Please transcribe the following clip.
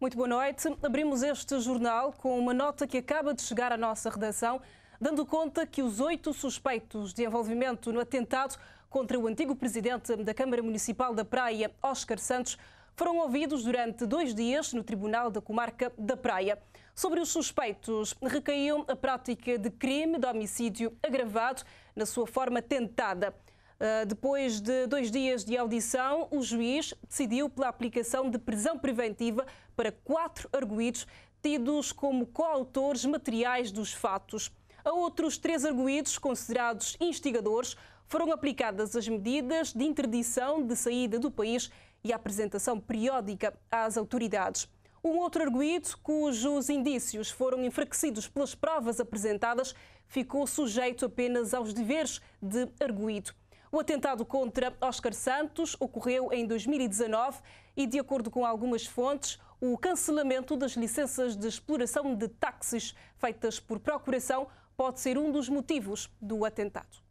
Muito boa noite. Abrimos este jornal com uma nota que acaba de chegar à nossa redação, dando conta que os oito suspeitos de envolvimento no atentado contra o antigo presidente da Câmara Municipal da Praia, Oscar Santos, foram ouvidos durante dois dias no Tribunal da Comarca da Praia. Sobre os suspeitos, recaiu a prática de crime de homicídio agravado na sua forma tentada. Ah, depois de dois dias de audição, o juiz decidiu pela aplicação de prisão preventiva para quatro arguídos tidos como coautores materiais dos fatos. A outros três arguídos, considerados instigadores, foram aplicadas as medidas de interdição de saída do país e a apresentação periódica às autoridades. Um outro arguído, cujos indícios foram enfraquecidos pelas provas apresentadas, ficou sujeito apenas aos deveres de arguído. O atentado contra Oscar Santos ocorreu em 2019 e, de acordo com algumas fontes, o cancelamento das licenças de exploração de táxis feitas por procuração pode ser um dos motivos do atentado.